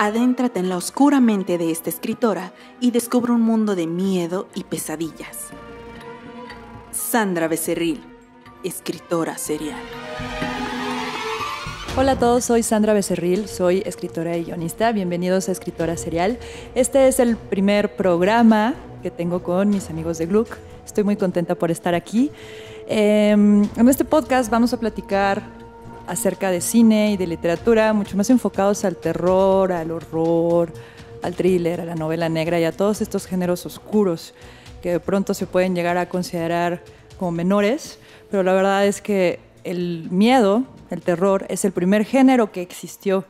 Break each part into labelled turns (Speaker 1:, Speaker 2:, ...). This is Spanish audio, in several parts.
Speaker 1: Adéntrate en la oscura mente de esta escritora y descubre un mundo de miedo y pesadillas. Sandra Becerril, escritora serial. Hola a todos, soy Sandra Becerril, soy escritora y guionista. Bienvenidos a Escritora Serial. Este es el primer programa que tengo con mis amigos de Gluck. Estoy muy contenta por estar aquí. Em, en este podcast vamos a platicar acerca de cine y de literatura, mucho más enfocados al terror, al horror, al thriller, a la novela negra y a todos estos géneros oscuros que de pronto se pueden llegar a considerar como menores, pero la verdad es que el miedo, el terror, es el primer género que existió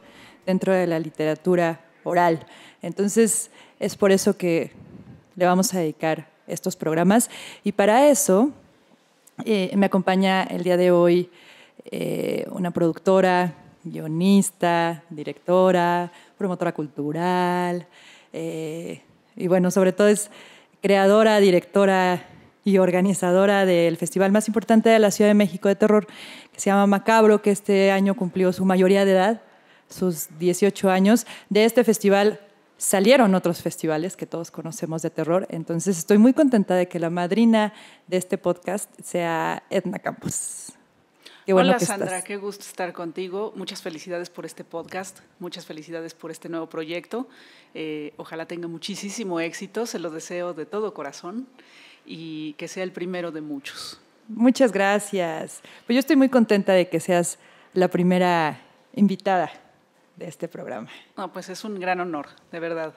Speaker 1: dentro de la literatura oral. Entonces, es por eso que le vamos a dedicar estos programas. Y para eso eh, me acompaña el día de hoy eh, una productora, guionista, directora, promotora cultural, eh, y bueno, sobre todo es creadora, directora y organizadora del festival más importante de la Ciudad de México de terror, que se llama Macabro, que este año cumplió su mayoría de edad, sus 18 años. De este festival salieron otros festivales que todos conocemos de terror, entonces estoy muy contenta de que la madrina de este podcast sea Edna Campos. Hola Sandra,
Speaker 2: qué gusto estar contigo. Muchas felicidades por este podcast, muchas felicidades por este nuevo proyecto. Eh, ojalá tenga muchísimo éxito, se lo deseo de todo corazón y que sea el primero de muchos.
Speaker 1: Muchas gracias. Pues yo estoy muy contenta de que seas la primera invitada de este programa.
Speaker 2: No, pues es un gran honor, de verdad.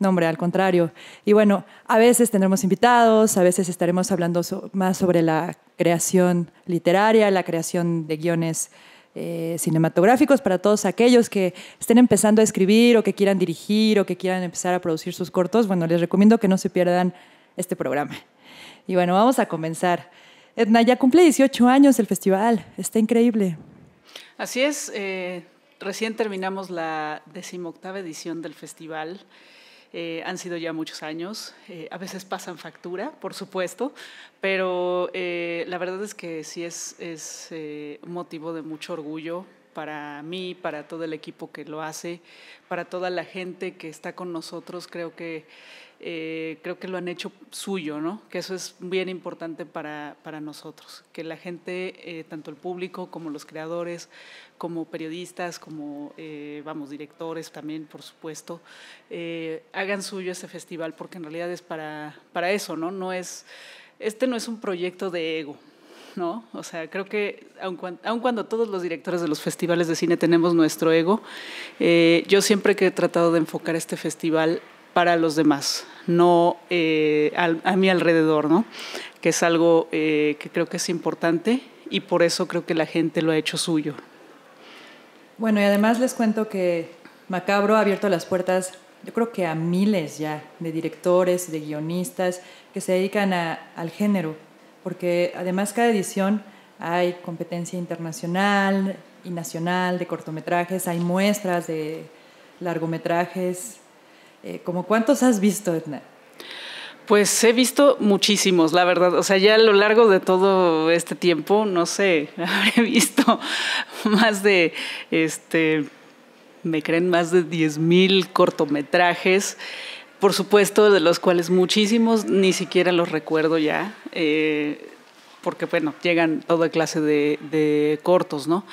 Speaker 1: No, hombre, al contrario. Y bueno, a veces tendremos invitados, a veces estaremos hablando más sobre la creación literaria, la creación de guiones eh, cinematográficos para todos aquellos que estén empezando a escribir o que quieran dirigir o que quieran empezar a producir sus cortos. Bueno, les recomiendo que no se pierdan este programa. Y bueno, vamos a comenzar. Edna, ya cumple 18 años el festival, está increíble. Así es, eh,
Speaker 2: recién terminamos la decimoctava edición del festival. Eh, han sido ya muchos años, eh, a veces pasan factura, por supuesto, pero eh, la verdad es que sí es, es motivo de mucho orgullo para mí, para todo el equipo que lo hace, para toda la gente que está con nosotros, creo que eh, creo que lo han hecho suyo, ¿no? Que eso es bien importante para, para nosotros, que la gente, eh, tanto el público como los creadores, como periodistas, como, eh, vamos, directores también, por supuesto, hagan suyo ese festival, porque en realidad es para, para eso, ¿no? No es, este no es un proyecto de ego, ¿no? O sea, creo que aun cuando, todos los directores de los festivales de cine tenemos nuestro ego, yo siempre que he tratado de enfocar este festival para los demás, no eh, a mi alrededor, ¿no? Que es algo eh, que creo que es importante y por eso creo que la gente lo ha hecho suyo.
Speaker 1: Bueno, y además les cuento que Macabro ha abierto las puertas, yo creo que a miles ya, de directores, de guionistas que se dedican al género, porque además cada edición hay competencia internacional y nacional de cortometrajes, hay muestras de largometrajes, eh, ¿Como cuántos has visto, Edna?
Speaker 2: Pues he visto muchísimos, la verdad. O sea, ya a lo largo de todo este tiempo, no sé, habré visto más de, este, me creen más de 10.000 cortometrajes, por supuesto, de los cuales muchísimos ni siquiera los recuerdo ya, eh, porque bueno, llegan toda clase de cortos, ¿no?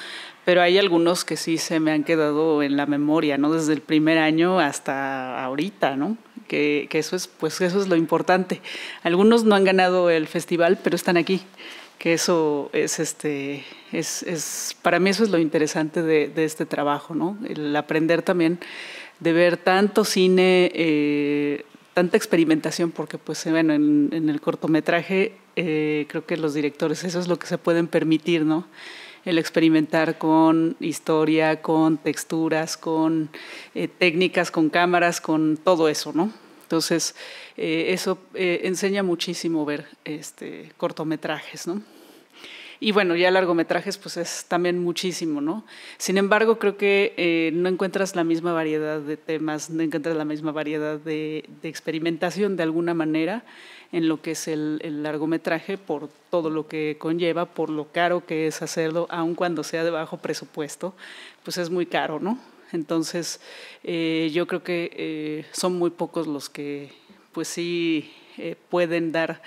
Speaker 2: pero hay algunos que sí se me han quedado en la memoria, ¿no? Desde el primer año hasta ahorita, ¿no? Que, eso es, pues eso es lo importante. Algunos no han ganado el festival, pero están aquí. Que eso es este, es, es para mí eso es lo interesante de, este trabajo, ¿no? El aprender también de ver tanto cine, eh, tanta experimentación, porque pues bueno, en, en el cortometraje eh, creo que los directores eso es lo que se pueden permitir, ¿no? el experimentar con historia, con texturas, con eh, técnicas, con cámaras, con todo eso, ¿no? Entonces, eh, eso eh, enseña muchísimo ver este, cortometrajes, ¿no? Y bueno, ya largometrajes pues es también muchísimo, ¿no? Sin embargo, creo que eh, no encuentras la misma variedad de temas, no encuentras la misma variedad de, experimentación de alguna manera en lo que es el, largometraje por todo lo que conlleva, por lo caro que es hacerlo, aun cuando sea de bajo presupuesto, pues es muy caro, ¿no? Entonces, eh, yo creo que eh, son muy pocos los que pues sí pueden dar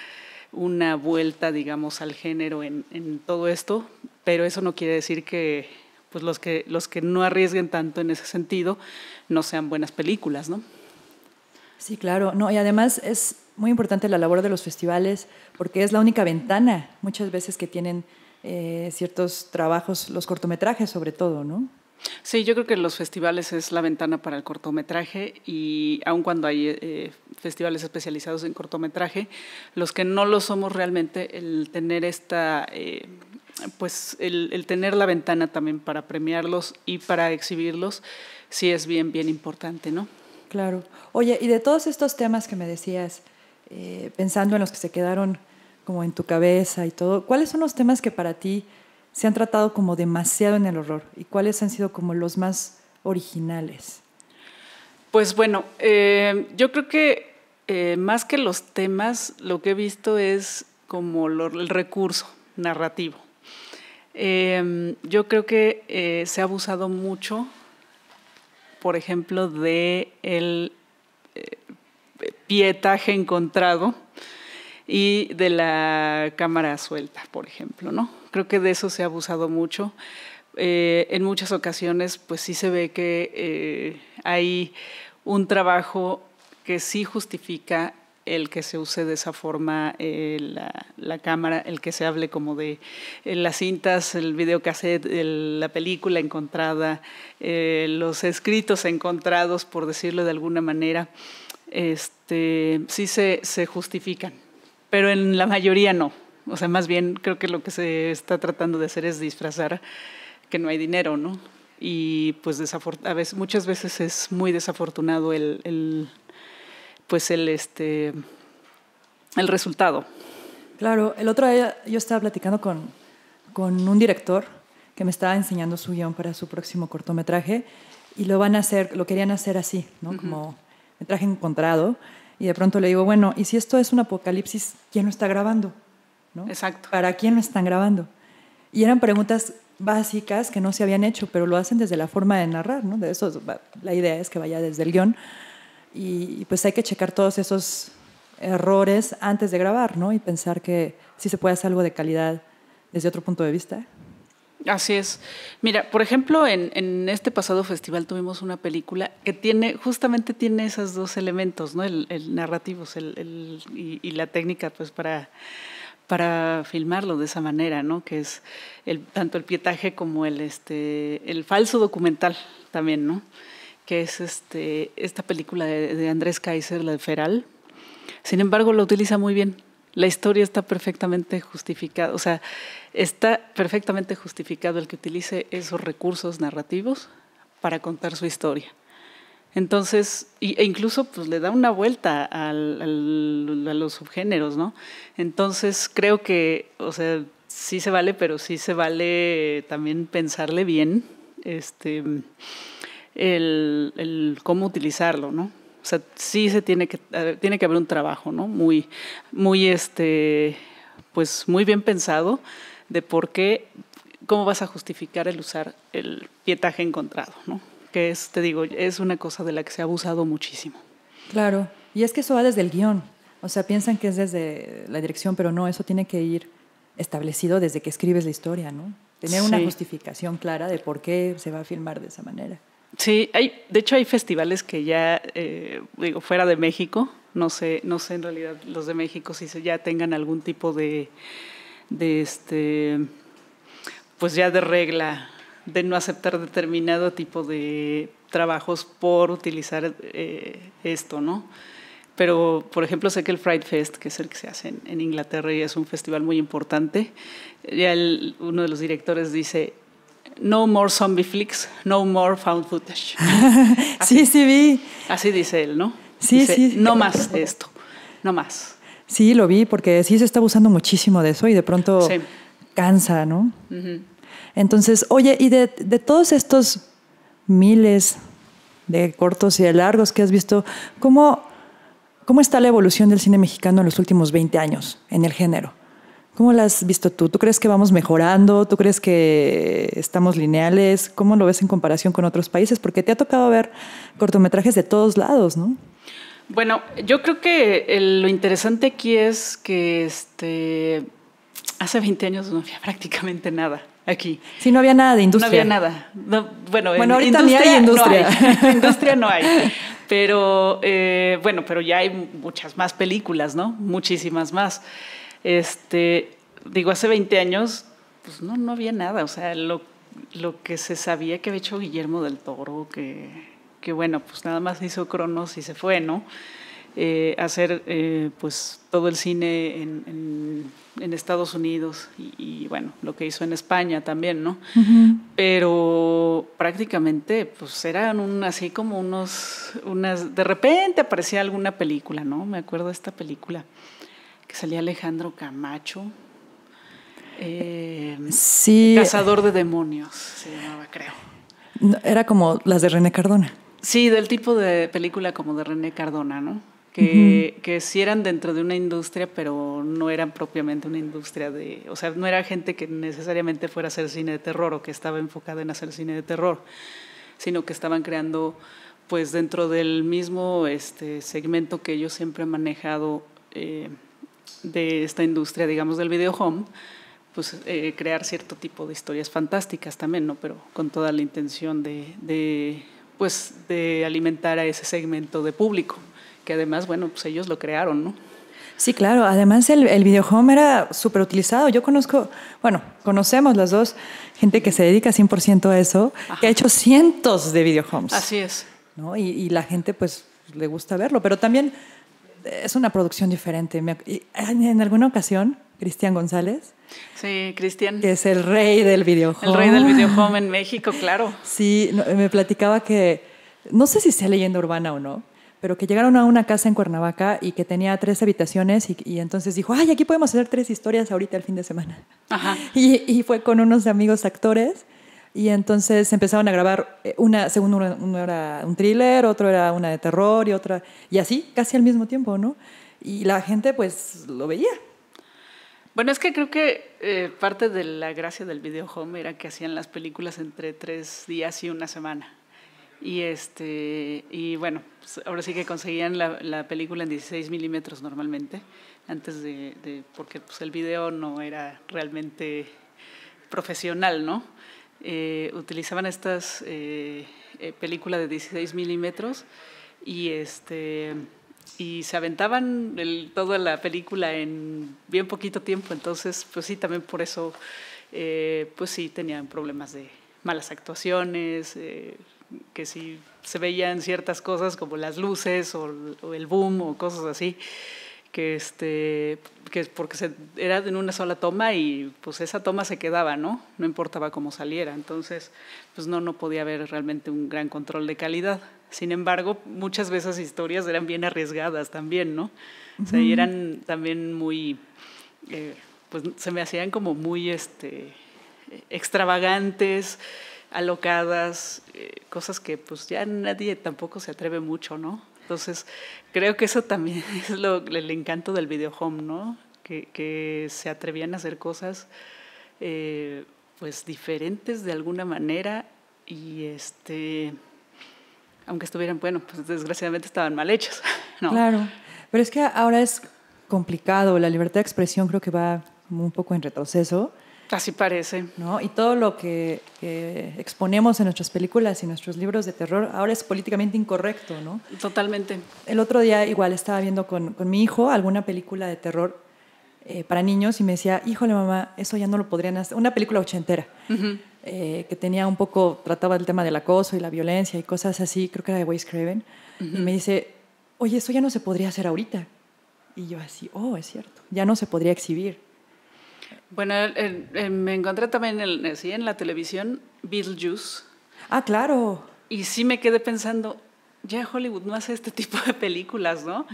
Speaker 2: una vuelta, digamos, al género en, todo esto, pero eso no quiere decir que pues los que, los que no arriesguen tanto en ese sentido no sean buenas películas, ¿no?
Speaker 1: Sí, claro, no, y además es muy importante la labor de los festivales porque es la única ventana muchas veces que tienen eh, ciertos trabajos, los cortometrajes sobre todo, ¿no?
Speaker 2: Sí, yo creo que los festivales es la ventana para el cortometraje y aun cuando hay eh, festivales especializados en cortometraje, los que no lo somos realmente, el tener esta... Eh, pues el, tener la ventana también para premiarlos y para exhibirlos, sí es bien, bien importante, ¿no?
Speaker 1: Claro. Oye, y de todos estos temas que me decías, eh, pensando en los que se quedaron como en tu cabeza y todo, ¿cuáles son los temas que para ti se han tratado como demasiado en el horror y cuáles han sido como los más originales?
Speaker 2: Pues bueno, eh, yo creo que eh, más que los temas, lo que he visto es como el recurso narrativo. Em, yo creo que eh, se ha abusado mucho, por ejemplo, de el pietaje encontrado y de la cámara suelta, por ejemplo, ¿no? Creo que de eso se ha abusado mucho. Eh, en muchas ocasiones, pues sí se ve que eh, hay un trabajo que sí justifica el que se use de esa forma eh, la, cámara, el que se hable como de las cintas, el videocassette, la película encontrada, los escritos encontrados, por decirlo de alguna manera, este, sí se justifican pero en la mayoría no. O sea, más bien creo que lo que se está tratando de hacer es disfrazar que no hay dinero, ¿no? Y pues muchas veces es muy desafortunado el, pues el, este, el resultado.
Speaker 1: Claro, el otro día yo estaba platicando con, con un director que me estaba enseñando su guión para su próximo cortometraje y lo van a hacer, lo querían hacer así, ¿no? Como metraje encontrado y de pronto le digo, bueno, ¿y si esto es un apocalipsis, quién lo está grabando? ¿No? Exacto. ¿Para quién lo están grabando? Y eran preguntas básicas que no se habían hecho, pero lo hacen desde la forma de narrar, ¿no? De eso, la idea es que vaya desde el guión. Y, y pues hay que checar todos esos errores antes de grabar, ¿no? Y pensar que sí se puede hacer algo de calidad desde otro punto de vista.
Speaker 2: Así es. Mira, por ejemplo, en, este pasado festival tuvimos una película que tiene, justamente tiene esos dos elementos, ¿no? El, narrativo el, el, y, la técnica, pues, para, para filmarlo de esa manera, ¿no? Que es tanto el pietaje como el, este, el falso documental también, ¿no? Que es este, esta película de, de Andrés Kaiser, la de Feral. Sin embargo, lo utiliza muy bien la historia está perfectamente justificada, o sea, está perfectamente justificado el que utilice esos recursos narrativos para contar su historia. Entonces, e incluso pues, le da una vuelta a los subgéneros, ¿no? Entonces, creo que, o sea, sí se vale, pero sí se vale también pensarle bien este, el cómo utilizarlo, ¿no? O sea, sí se tiene que, eh, tiene que haber un trabajo, ¿no? Muy, muy, este, pues muy bien pensado de por qué, cómo vas a justificar el usar el pietaje encontrado, ¿no? Que es, te digo, es una cosa de la que se ha abusado muchísimo.
Speaker 1: Claro, y es que eso va desde el guión. O sea, piensan que es desde la dirección, pero no, eso tiene que ir establecido desde que escribes la historia, ¿no? Tener una justificación clara de por qué se va a filmar de esa manera.
Speaker 2: Sí, hay, de hecho hay festivales que ya, eh, digo, fuera de México, no sé, no sé en realidad los de México si ya tengan algún tipo de, de este, pues ya de regla de no aceptar determinado tipo de trabajos por utilizar eh, esto, ¿no? Pero, por ejemplo, sé que el Fright Fest, que es el que se hace en, Inglaterra y es un festival muy importante, ya uno de los directores dice, no more zombie flicks, no more found footage. sí, sí vi. Así dice él, ¿no? Sí, sí. No
Speaker 1: más de esto, no más. Sí, lo vi porque sí se está abusando muchísimo de eso y de pronto cansa, ¿no? Entonces, oye, y de, todos estos miles de cortos y de largos que has visto, ¿cómo, ¿cómo está la evolución del cine mexicano en los últimos 20 años en el género? ¿Cómo la has visto tú? ¿Tú crees que vamos mejorando? ¿Tú crees que estamos lineales? ¿Cómo lo ves en comparación con otros países? Porque te ha tocado ver cortometrajes de todos lados, ¿no?
Speaker 2: Bueno, yo creo que eh, lo interesante aquí es que este, hace 20 años no había prácticamente nada aquí.
Speaker 1: Sí, no había nada de industria. No había
Speaker 2: nada. bueno, ahorita industria, ni hay industria. industria no hay. Pero eh, bueno, pero ya hay muchas más películas, ¿no? Muchísimas más. Este, digo, hace 20 años, pues no, no había nada. O sea, lo, lo que se sabía que había hecho Guillermo del Toro, que, que bueno, pues nada más hizo Cronos y se fue, ¿no? Eh, hacer eh, pues todo el cine en, en, Estados Unidos y, bueno, lo que hizo en España también, ¿no? Pero prácticamente pues eran un, así como unos, unas, de repente aparecía alguna película, ¿no? Me acuerdo de esta película que salía Alejandro Camacho. Eh,
Speaker 1: sí. Cazador de
Speaker 2: demonios, se llamaba, creo.
Speaker 1: Era como las de René Cardona.
Speaker 2: Sí, del tipo de película como de René Cardona, ¿no?
Speaker 1: Que,
Speaker 2: que sí eran dentro de una industria, pero no eran propiamente una industria de... O sea, no era gente que necesariamente fuera a hacer cine de terror o que estaba enfocada en hacer cine de terror, sino que estaban creando, pues dentro del mismo este, segmento que yo siempre he manejado, eh, de esta industria, digamos, del video home, pues eh, crear cierto tipo de historias fantásticas también, ¿no? Pero con toda la intención de, pues, de alimentar a ese segmento de público, que además, bueno, pues ellos lo crearon, ¿no?
Speaker 1: Sí, claro. Además, el, el home era súper utilizado. Yo conozco, bueno, conocemos las dos, gente que se dedica 100% a eso, que ha hecho cientos de homes. Así es. ¿no? Y, y, la gente, pues, le gusta verlo. Pero también es una producción diferente. En alguna ocasión, Cristian González. Sí, Cristian. Es el rey del videojuego. El rey del videojuego
Speaker 2: en México, claro.
Speaker 1: Sí, me platicaba que, no sé si sea leyenda urbana o no, pero que llegaron a una casa en Cuernavaca y que tenía tres habitaciones y, entonces dijo, ay, aquí podemos hacer tres historias ahorita el fin de semana. Ajá. Y, y, fue con unos amigos actores y entonces empezaron a grabar, eh, una, según uno, era un thriller, otro era una de terror y otra, y así, casi al mismo tiempo, ¿no? Y la gente pues lo veía.
Speaker 2: Bueno, es que creo que eh, parte de la gracia del video home era que hacían las películas entre tres días y una semana. Y, este, y bueno, pues, ahora sí que conseguían la, película en 16 milímetros normalmente, antes de, porque pues, el video no era realmente profesional, ¿no? Eh, utilizaban estas eh, eh, películas de 16 milímetros y, este, y se aventaban toda la película en bien poquito tiempo. Entonces, pues sí, también por eso, pues sí, tenían problemas de malas actuaciones, que sí se veían ciertas cosas como las luces o el boom o cosas así que este que porque se, era en una sola toma y pues esa toma se quedaba, ¿no? No importaba cómo saliera. Entonces, pues no, no podía haber realmente un gran control de calidad. Sin embargo, muchas veces esas historias eran bien arriesgadas también, ¿no? O sea, y eran también muy, eh, pues se me hacían como muy este, extravagantes, alocadas, eh, cosas que pues ya nadie tampoco se atreve mucho, ¿no? Entonces, creo que eso también es lo, el encanto del video home, ¿no? Que, se atrevían a hacer cosas eh, pues diferentes de alguna manera y este aunque estuvieran, bueno, pues desgraciadamente estaban mal hechas Claro,
Speaker 1: pero es que ahora es complicado, la libertad de expresión creo que va un poco en retroceso Así parece. ¿no? Y todo lo que, exponemos en nuestras películas y nuestros libros de terror ahora es políticamente incorrecto, ¿no? Totalmente. El otro día igual estaba viendo con, mi hijo alguna película de terror eh, para niños y me decía, híjole mamá, eso ya no lo podrían hacer. Una película ochentera eh, que tenía un poco, trataba el tema del acoso y la violencia y cosas así, creo que era de Wes Craven. Y me dice, oye, eso ya no se podría hacer ahorita. Y yo así, oh, es cierto, ya no se podría exhibir.
Speaker 2: Bueno, me encontré también en, eh, sí, en la televisión Beetlejuice.
Speaker 1: Ah, claro.
Speaker 2: Y sí me quedé pensando, ya Hollywood no hace este tipo de películas, ¿no?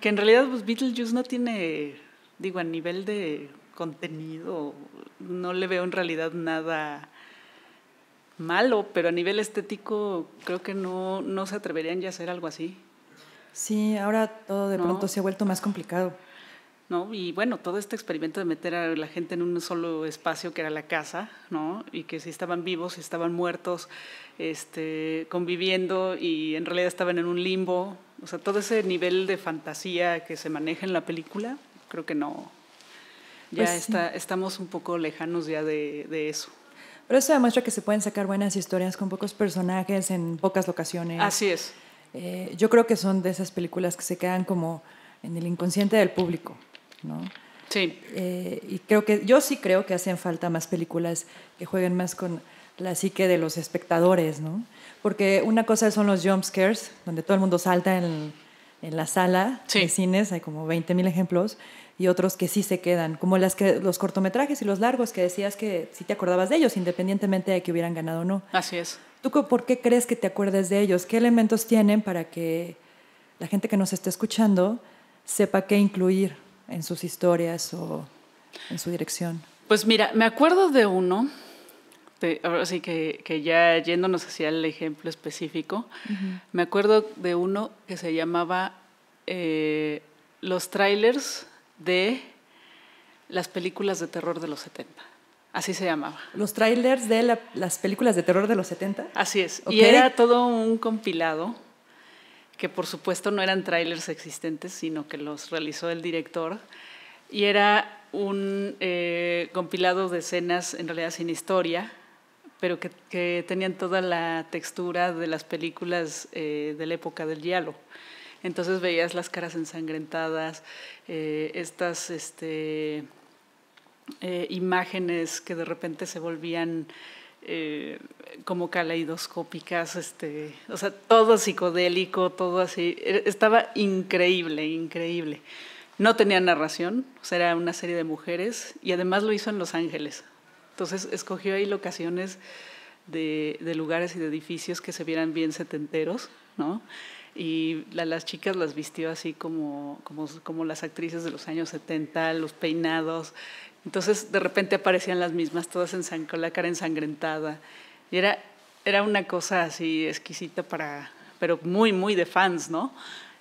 Speaker 2: Que en realidad pues, Beetlejuice no tiene, digo, a nivel de contenido, no le veo en realidad nada malo, pero a nivel estético creo que no, no se atreverían ya a hacer algo así.
Speaker 1: Sí, ahora todo de pronto se ha vuelto más complicado.
Speaker 2: Y bueno, todo este experimento de meter a la gente en un solo espacio que era la casa, Y que si estaban vivos, si estaban muertos, este, conviviendo y en realidad estaban en un limbo. O sea, todo ese nivel de fantasía que se maneja en la película, creo que no. Ya pues estamos un poco lejanos ya de, eso.
Speaker 1: Pero eso demuestra que se pueden sacar buenas historias con pocos personajes en pocas locaciones. Así es. Eh, yo creo que son de esas películas que se quedan como en el inconsciente del público. Sí. Eh, y creo que yo sí creo que hacen falta más películas que jueguen más con la psique de los espectadores, ¿no? Porque una cosa son los jump scares, donde todo el mundo salta en, la sala de cines, hay como 20.000 ejemplos, y otros que sí se quedan, como los cortometrajes y los largos que decías que sí te acordabas de ellos, independientemente de que hubieran ganado o no. Así es. ¿Tú por qué crees que te acuerdes de ellos? ¿Qué elementos tienen para que la gente que nos esté escuchando sepa qué incluir? en sus historias o en su dirección?
Speaker 2: Pues mira, me acuerdo de uno, que, que, ya yéndonos hacia el ejemplo específico, me acuerdo de uno que se llamaba eh, Los trailers de las películas de terror de los 70.
Speaker 1: Así se llamaba. Los trailers de las películas de terror de los 70. Así es. Y era
Speaker 2: todo un compilado que por supuesto no eran trailers existentes, sino que los realizó el director. Y era un eh, compilado de escenas, en realidad sin historia, pero que, tenían toda la textura de las películas eh, de la época del diálogo. Entonces veías las caras ensangrentadas, eh, estas este, imágenes que de repente se volvían eh, como caleidoscópicas, este, o sea, todo psicodélico, todo así. E, estaba increíble, increíble. No tenía narración, o era una serie de mujeres y además lo hizo en Los Ángeles. Entonces escogió ahí locaciones de, lugares y de edificios que se vieran bien setenteros, ¿no? y las chicas las vistió así como, como, como, las actrices de los años 70, los peinados, entonces de repente aparecían las mismas, todas en con la cara ensangrentada. Y era, era una cosa así exquisita para, pero muy, muy de fans, ¿no?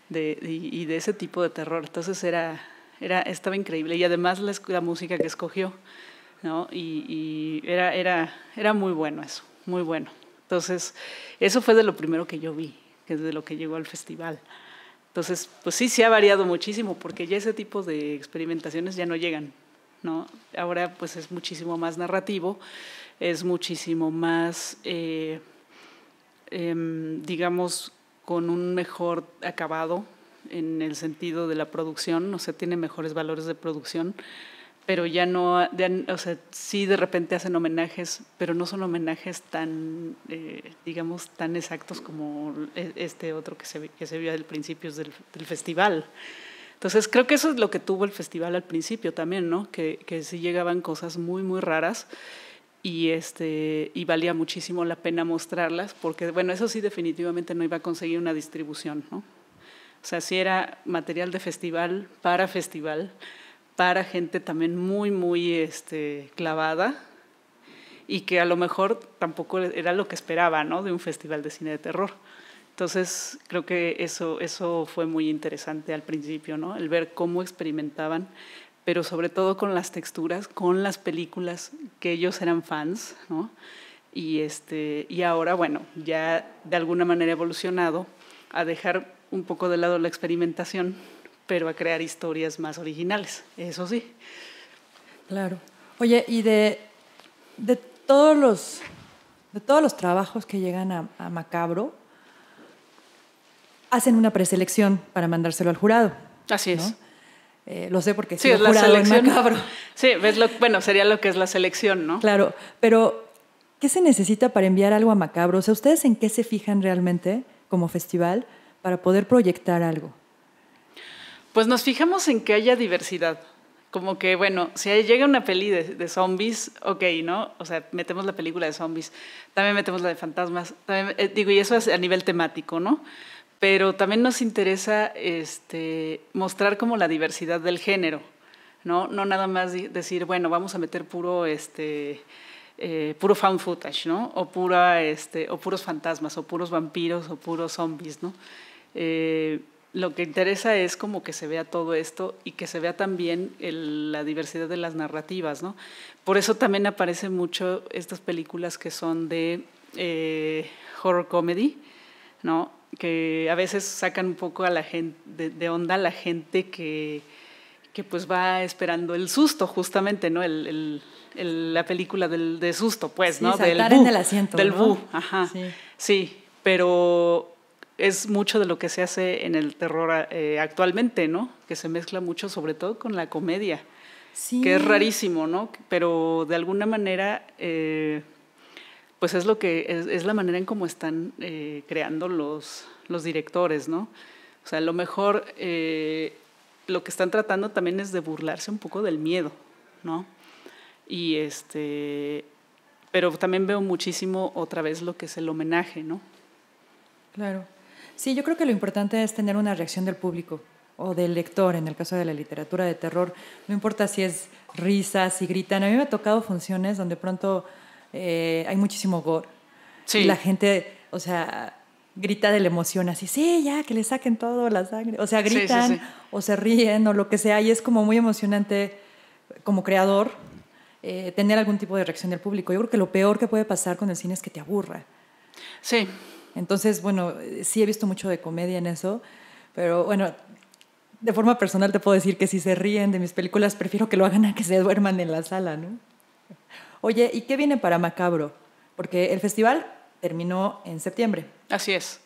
Speaker 2: De, y, de ese tipo de terror. Entonces era, era, estaba increíble. Y además la, música que escogió, ¿no? Y, era, era, era muy bueno eso, muy bueno. Entonces, eso fue de lo primero que yo vi, que es de lo que llegó al festival. Entonces, pues sí, se ha variado muchísimo, porque ya ese tipo de experimentaciones ya no llegan. ¿no? Ahora pues es muchísimo más narrativo, es muchísimo más, eh, em, digamos, con un mejor acabado en el sentido de la producción, o sea, tiene mejores valores de producción, pero ya no, o sea, sí de repente hacen homenajes, pero no son homenajes tan, eh, digamos, tan exactos como e, este otro que se, que se vio al principio del, del festival. Entonces creo que eso es lo que tuvo el festival al principio también, ¿no? Que, que sí llegaban cosas muy, muy raras y, este, y valía muchísimo la pena mostrarlas, porque bueno, eso sí definitivamente no iba a conseguir una distribución, ¿no? O sea, sí era material de festival para festival, para gente también muy, muy este, clavada y que a lo mejor tampoco era lo que esperaba, ¿no? De un festival de cine de terror. Entonces, creo que eso, eso fue muy interesante al principio, ¿no? El ver cómo experimentaban, pero sobre todo con las texturas, con las películas que ellos eran fans, ¿no? Y, este, y ahora, bueno, ya de alguna manera evolucionado a dejar un poco de lado la experimentación, pero a crear historias más originales, eso sí.
Speaker 1: Claro. Oye, y de, de, todos, los, de todos los trabajos que llegan a Macabro, hacen una preselección para mandárselo al jurado. Así es. Eh, lo sé porque sí, es la selección.
Speaker 2: Sí, ves lo, bueno, sería lo que es la
Speaker 1: selección, ¿no? Claro, pero ¿qué se necesita para enviar algo a Macabro? O sea, ¿ustedes en qué se fijan realmente como festival para poder proyectar algo?
Speaker 2: Pues nos fijamos en que haya diversidad. Como que, bueno, si llega una peli de, zombies, ok, ¿no? O sea, metemos la película de zombies, también metemos la de fantasmas, eh, digo, y eso es a nivel temático, ¿no? pero también nos interesa este, mostrar como la diversidad del género, ¿no? No nada más decir, bueno, vamos a meter puro, este, eh, puro fan footage, ¿no? O, pura, este, o puros fantasmas, o puros vampiros, o puros zombies, ¿no? Eh, lo que interesa es como que se vea todo esto y que se vea también la diversidad de las narrativas, ¿no? Por eso también aparecen mucho estas películas que son de eh, horror comedy, ¿no? que a veces sacan un poco a la gente de, onda a la gente que, que, pues va esperando el susto justamente, ¿no? El, la película del, de susto, pues, ¿no? del en el asiento, Del bú, bu, ajá. Sí. sí. pero es mucho de lo que se hace en el terror eh, actualmente, ¿no? Que se mezcla mucho, sobre todo con la comedia. Sí. Que es rarísimo, ¿no? Pero de alguna manera eh, pues es lo que es, la manera en cómo están eh, creando los, los directores, ¿no? O sea, a lo mejor eh, lo que están tratando también es de burlarse un poco del miedo, ¿no? Y este, pero también veo muchísimo otra vez lo que es el homenaje, ¿no?
Speaker 1: Claro. Sí, yo creo que lo importante es tener una reacción del público o del lector, en el caso de la literatura de terror, no importa si es risas, si gritan. A mí me ha tocado funciones donde pronto eh, hay muchísimo gore. Sí. La gente, o sea, grita de la emoción, así, sí, ya, que le saquen todo la sangre. O sea, gritan o se ríen o lo que sea, y es como muy emocionante como creador eh, tener algún tipo de reacción del público. Yo creo que lo peor que puede pasar con el cine es que te aburra. Sí. Entonces, bueno, sí he visto mucho de comedia en eso, pero bueno, de forma personal te puedo decir que si se ríen de mis películas, prefiero que lo hagan a que se duerman en la sala, ¿no? Oye, ¿y qué viene para Macabro? Porque el festival terminó en septiembre. Así es.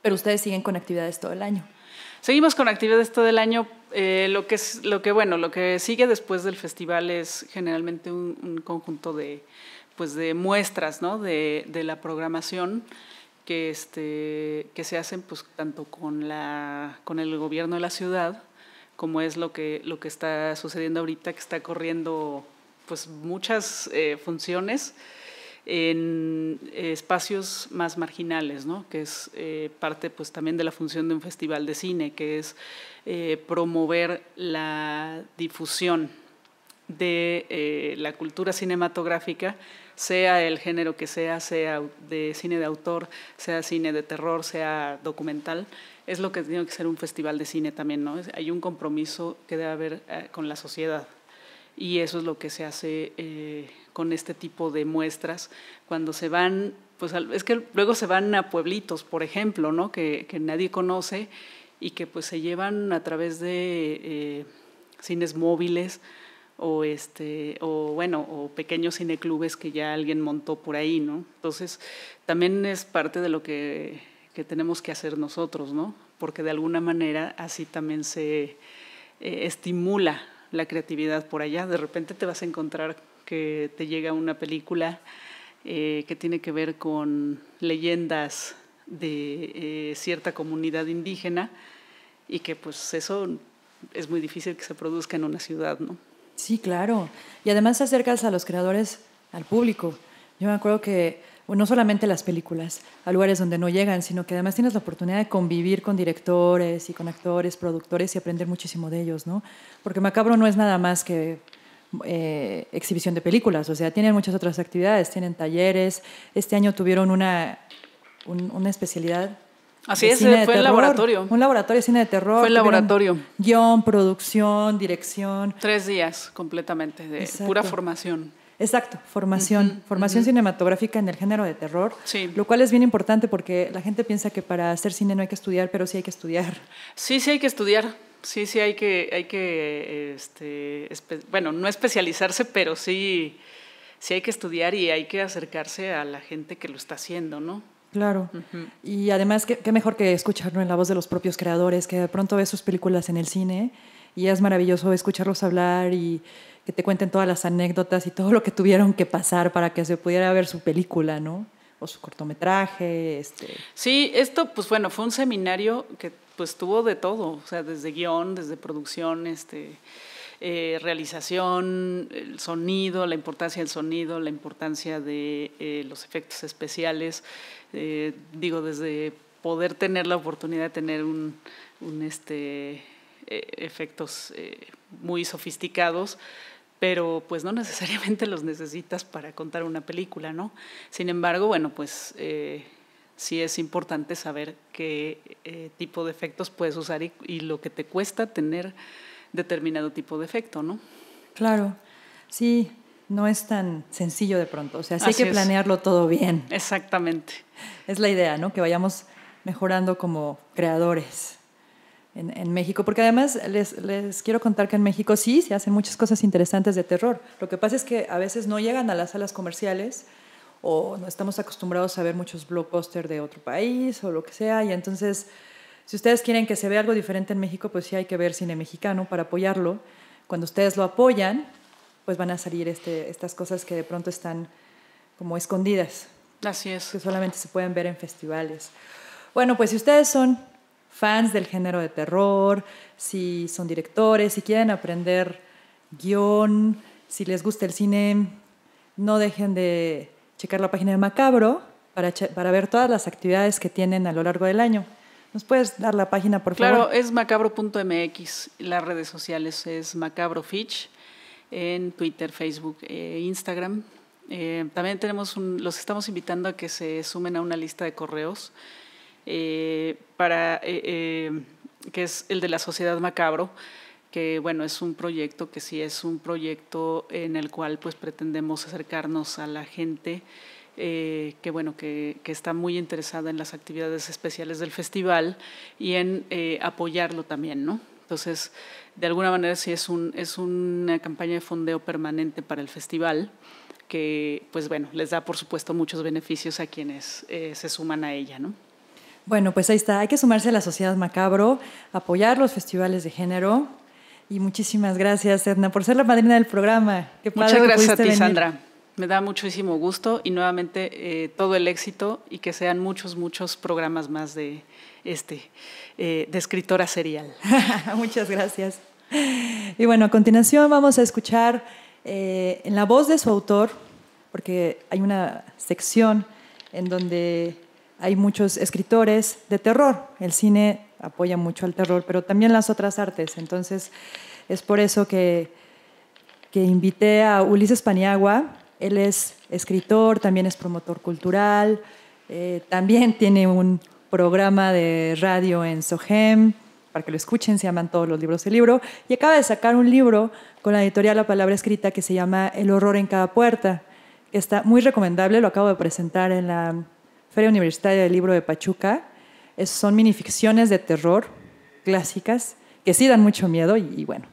Speaker 1: Pero ustedes siguen con actividades todo el año. Seguimos con actividades todo el año.
Speaker 2: Eh, lo, que es, lo que bueno, lo que sigue después del festival es generalmente un, conjunto de, pues de muestras, ¿no? de, de, la programación que, este, que se hacen, pues tanto con la, con el gobierno de la ciudad como es lo que, lo que está sucediendo ahorita, que está corriendo pues, muchas eh, funciones en eh, espacios más marginales, que es eh, parte pues, también de la función de un festival de cine, que es promover la difusión de la cultura cinematográfica, sea el género que sea, sea de cine de autor, sea cine de terror, sea documental, es lo que tiene que ser un festival de cine también, ¿no? Hay un compromiso que debe haber con la sociedad y eso es lo que se hace eh, con este tipo de muestras cuando se van, pues es que luego se van a pueblitos, por ejemplo, que, nadie conoce y que pues se llevan a través de eh, cines móviles o este o bueno o pequeños cineclubes que ya alguien montó por ahí, ¿no? Entonces también es parte de lo que, tenemos que hacer nosotros, ¿no? Porque de alguna manera así también se eh, estimula la creatividad por allá. De repente te vas a encontrar que te llega una película eh, que tiene que ver con leyendas de eh, cierta comunidad indígena y que pues eso es muy difícil que se produzca en una ciudad, ¿no?
Speaker 1: Sí, claro. Y además te acercas a los creadores, al público. Yo me acuerdo que no solamente las películas, a lugares donde no llegan, sino que además tienes la oportunidad de convivir con directores y con actores, productores y aprender muchísimo de ellos, ¿no? Porque Macabro no es nada más que eh, exhibición de películas, o sea, tienen muchas otras actividades, tienen talleres, este año tuvieron una, especialidad Así es, fue el laboratorio. Un laboratorio de cine de terror. Fue el laboratorio. Guión, producción, dirección. Tres días completamente de pura formación. Exacto, formación, formación cinematográfica en el género de terror, lo cual es bien importante porque la gente piensa que para hacer cine no hay que estudiar, pero sí hay que estudiar.
Speaker 2: Sí, sí hay que estudiar, sí, sí hay que, hay que este, bueno, no especializarse, pero sí, sí hay que estudiar y hay que acercarse a la gente que lo está haciendo, ¿no?
Speaker 1: Claro. Y además, ¿qué, mejor que escucharlo en la voz de los propios creadores, que de pronto ve sus películas en el cine y es maravilloso escucharlos hablar y que te cuenten todas las anécdotas y todo lo que tuvieron que pasar para que se pudiera ver su película, ¿no? O su cortometraje. Este.
Speaker 2: Sí, esto, pues bueno, fue un seminario que pues tuvo de todo, o sea, desde guión, desde producción, este, eh, realización, el sonido, la importancia del sonido, la importancia de eh, los efectos especiales, eh, digo, desde poder tener la oportunidad de tener un, un este, eh, efectos eh, muy sofisticados, pero pues no necesariamente los necesitas para contar una película, ¿no? Sin embargo, bueno, pues eh, sí es importante saber qué tipo de efectos puedes usar y, lo que te cuesta tener determinado tipo de efecto, ¿no?
Speaker 1: Claro, sí, no es tan sencillo de pronto. O sea, hay que planearlo todo bien. Exactamente. Es la idea, ¿no? Que vayamos mejorando como creadores en, México, porque además les, les, quiero contar que en México sí se hacen muchas cosas interesantes de terror. Lo que pasa es que a veces no llegan a las salas comerciales o no estamos acostumbrados a ver muchos blockbusters de otro país o lo que sea, y entonces si ustedes quieren que se vea algo diferente en México, pues sí hay que ver cine mexicano para apoyarlo. Cuando ustedes lo apoyan, pues van a salir este, estas cosas que de pronto están como escondidas. Así es. Que solamente se pueden ver en festivales. Bueno, pues si ustedes son fans del género de terror, si son directores, si quieren aprender guión, si les gusta el cine, no dejen de checar la página de Macabro para, ver todas las actividades que tienen a lo largo del año. ¿Nos puedes dar la página, por favor? Claro,
Speaker 2: es macabro.mx. Las redes sociales es Fitch en Twitter, Facebook e Instagram. Eh, también tenemos un, los estamos invitando a que se sumen a una lista de correos eh, para, eh, eh, que es el de la Sociedad Macabro, que bueno, es un proyecto que sí es un proyecto en el cual pues pretendemos acercarnos a la gente. que bueno que, que, está muy interesada en las actividades especiales del festival y en apoyarlo también no entonces de alguna manera sí es un es una campaña de fondeo permanente para el festival que pues bueno les da por supuesto muchos beneficios a quienes se suman a ella no
Speaker 1: bueno, pues ahí está. Hay que sumarse a la sociedad macabro, apoyar los festivales de género. Y muchísimas gracias, Edna, por ser la madrina del programa. Muchas gracias a ti, Sandra.
Speaker 2: Me da muchísimo gusto y nuevamente eh, todo el éxito y que sean muchos, muchos programas más de este, eh, de escritora serial.
Speaker 1: Muchas gracias. Y bueno, a continuación vamos a escuchar eh, en la voz de su autor, porque hay una sección en donde hay muchos escritores de terror. El cine apoya mucho al terror, pero también las otras artes. Entonces, es por eso que, que invité a Ulises Paniagua. Él es escritor, también es promotor cultural, eh, también tiene un programa de radio en Sohem, para que lo escuchen, se llaman todos los libros del libro, y acaba de sacar un libro con la editorial La Palabra Escrita que se llama El horror en cada puerta, que está muy recomendable, lo acabo de presentar en la Feria Universitaria del Libro de Pachuca. son minificciones de terror clásicas que sí dan mucho miedo y, y bueno,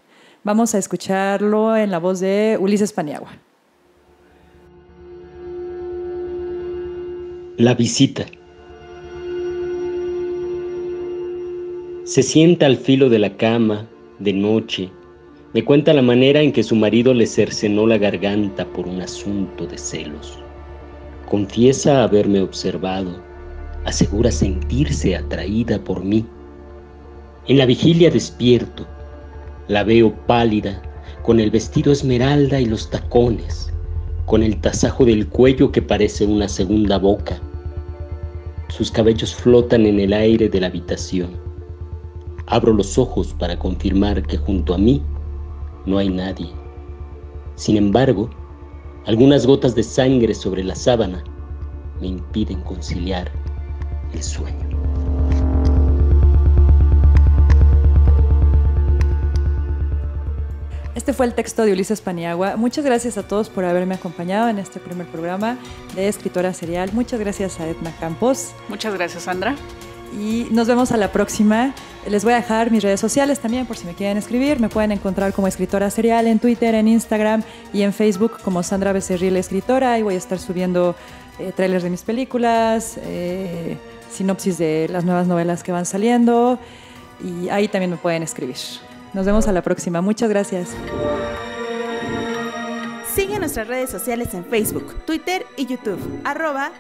Speaker 1: vamos a escucharlo en la voz de Ulises Paniagua.
Speaker 2: La visita. Se sienta al filo de la cama, de noche. Me cuenta la manera en que su marido le cercenó la garganta por un asunto de celos. Confiesa haberme observado, asegura sentirse atraída por mí. En la vigilia despierto, la veo pálida, con el vestido esmeralda y los tacones, con el tasajo del cuello que parece una segunda boca. Sus cabellos flotan en el aire de la habitación. Abro los ojos para confirmar que junto a mí no hay nadie. Sin embargo, algunas gotas de sangre sobre la sábana me impiden conciliar el sueño.
Speaker 1: Este fue el texto de Ulises Paniagua. Muchas gracias a todos por haberme acompañado en este primer programa de Escritora Serial. Muchas gracias a Edna Campos. Muchas gracias, Sandra y nos vemos a la próxima. Les voy a dejar mis redes sociales también por si me quieren escribir. Me pueden encontrar como escritora serial en Twitter, en Instagram y en Facebook como Sandra Becerril Escritora. Y voy a estar subiendo eh, trailers de mis películas, eh, sinopsis de las nuevas novelas que van saliendo. Y ahí también me pueden escribir. Nos vemos a la próxima. Muchas gracias.
Speaker 2: Sigue nuestras redes sociales en Facebook, Twitter y YouTube. Arroba